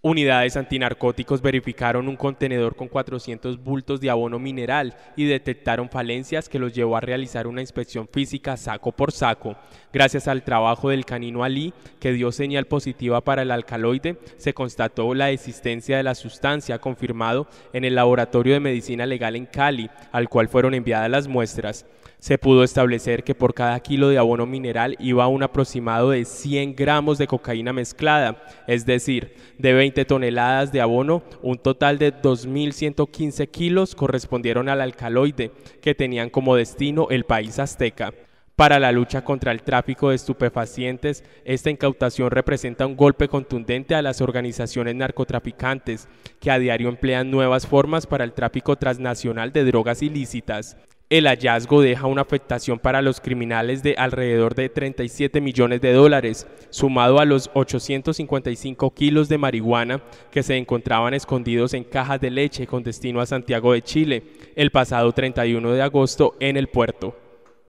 Unidades antinarcóticos verificaron un contenedor con 400 bultos de abono mineral y detectaron falencias que los llevó a realizar una inspección física saco por saco. Gracias al trabajo del canino Ali, que dio señal positiva para el alcaloide, se constató la existencia de la sustancia confirmado en el Laboratorio de Medicina Legal en Cali, al cual fueron enviadas las muestras. Se pudo establecer que por cada kilo de abono mineral iba un aproximado de 100 gramos de cocaína mezclada, es decir, de 20 toneladas de abono, un total de 2.115 kilos correspondieron al alcaloide, que tenían como destino el país azteca. Para la lucha contra el tráfico de estupefacientes, esta incautación representa un golpe contundente a las organizaciones narcotraficantes, que a diario emplean nuevas formas para el tráfico transnacional de drogas ilícitas. El hallazgo deja una afectación para los criminales de alrededor de 37 millones de dólares, sumado a los 855 kilos de marihuana que se encontraban escondidos en cajas de leche con destino a Santiago de Chile el pasado 31 de agosto en el puerto.